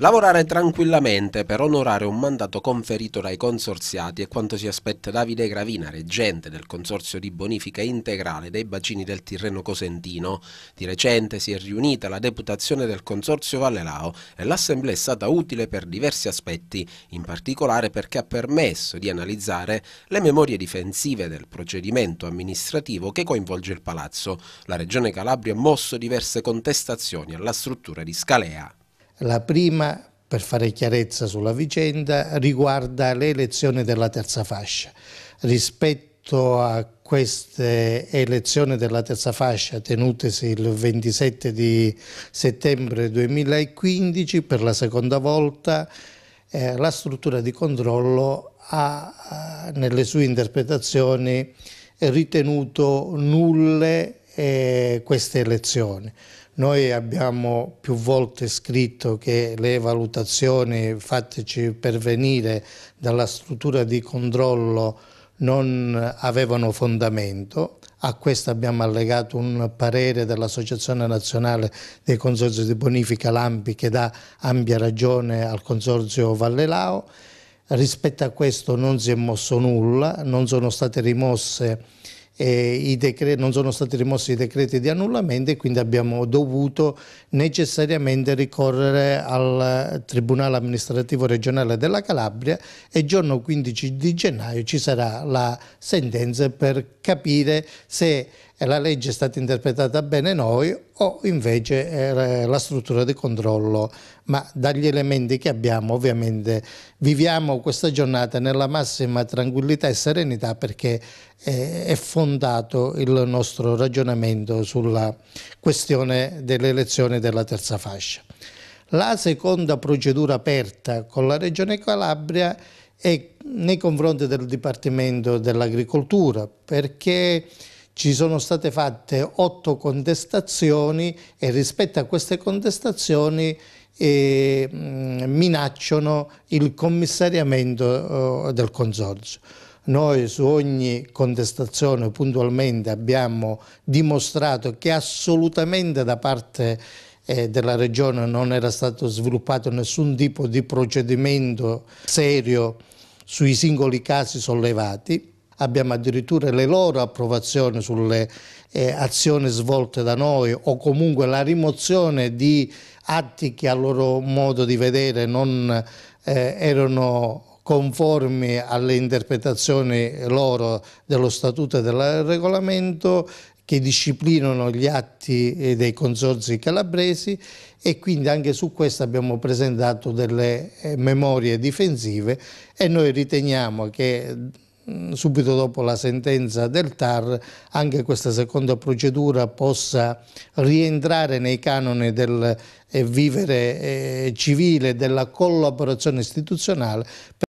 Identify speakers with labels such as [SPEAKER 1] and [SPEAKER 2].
[SPEAKER 1] Lavorare tranquillamente per onorare un mandato conferito dai consorziati è quanto si aspetta Davide Gravina, reggente del Consorzio di Bonifica Integrale dei Bacini del Tirreno Cosentino. Di recente si è riunita la deputazione del Consorzio Vallelao e l'assemblea è stata utile per diversi aspetti, in particolare perché ha permesso di analizzare le memorie difensive del procedimento amministrativo che coinvolge il Palazzo. La Regione Calabria ha mosso diverse contestazioni alla struttura di Scalea.
[SPEAKER 2] La prima, per fare chiarezza sulla vicenda, riguarda le elezioni della terza fascia. Rispetto a queste elezioni della terza fascia tenutesi il 27 di settembre 2015 per la seconda volta eh, la struttura di controllo ha eh, nelle sue interpretazioni ritenuto nulle eh, queste elezioni noi abbiamo più volte scritto che le valutazioni fatteci pervenire dalla struttura di controllo non avevano fondamento. A questo abbiamo allegato un parere dell'Associazione Nazionale dei Consorzi di Bonifica Lampi che dà ampia ragione al Consorzio Vallelao. Rispetto a questo non si è mosso nulla, non sono state rimosse decreti, non sono stati rimossi i decreti di annullamento e quindi abbiamo dovuto necessariamente ricorrere al Tribunale amministrativo regionale della Calabria e giorno 15 di gennaio ci sarà la sentenza per capire se la legge è stata interpretata bene noi o invece la struttura di controllo, ma dagli elementi che abbiamo ovviamente viviamo questa giornata nella massima tranquillità e serenità perché eh, è fondato il nostro ragionamento sulla questione delle elezioni della terza fascia. La seconda procedura aperta con la Regione Calabria è nei confronti del Dipartimento dell'Agricoltura perché ci sono state fatte otto contestazioni e rispetto a queste contestazioni eh, minacciano il commissariamento eh, del consorzio. Noi su ogni contestazione puntualmente abbiamo dimostrato che assolutamente da parte eh, della Regione non era stato sviluppato nessun tipo di procedimento serio sui singoli casi sollevati abbiamo addirittura le loro approvazioni sulle eh, azioni svolte da noi o comunque la rimozione di atti che a loro modo di vedere non eh, erano conformi alle interpretazioni loro dello statuto e del regolamento che disciplinano gli atti eh, dei consorzi calabresi e quindi anche su questo abbiamo presentato delle eh, memorie difensive e noi riteniamo che Mm, subito dopo la sentenza del TAR, anche questa seconda procedura possa rientrare nei canoni del eh, vivere eh, civile, della collaborazione istituzionale.